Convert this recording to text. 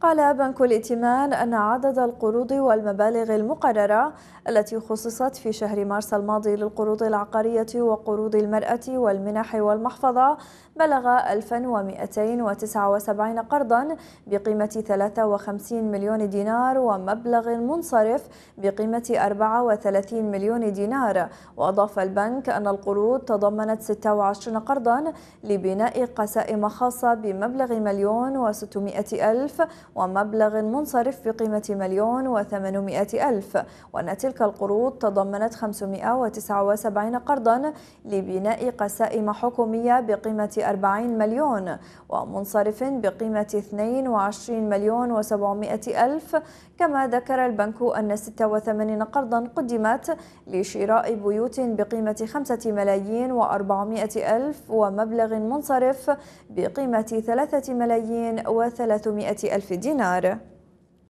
قال بنك الائتمان أن عدد القروض والمبالغ المقررة التي خصصت في شهر مارس الماضي للقروض العقارية وقروض المرأة والمنح والمحفظة بلغ 1279 قرضا بقيمة 53 مليون دينار ومبلغ منصرف بقيمة 34 مليون دينار وأضاف البنك أن القروض تضمنت 26 قرضا لبناء قسائم خاصة بمبلغ مليون و600 ألف ومبلغ منصرف بقيمة مليون وثمانمائة ألف وأن تلك القروض تضمنت 579 قرضا لبناء قسائم حكومية بقيمة 40 مليون ومنصرف بقيمة 22 مليون و ألف كما ذكر البنك أن 86 قرضا قدمت لشراء بيوت بقيمة 5 ملايين و ألف ومبلغ منصرف بقيمة 3 ملايين و ألف dinara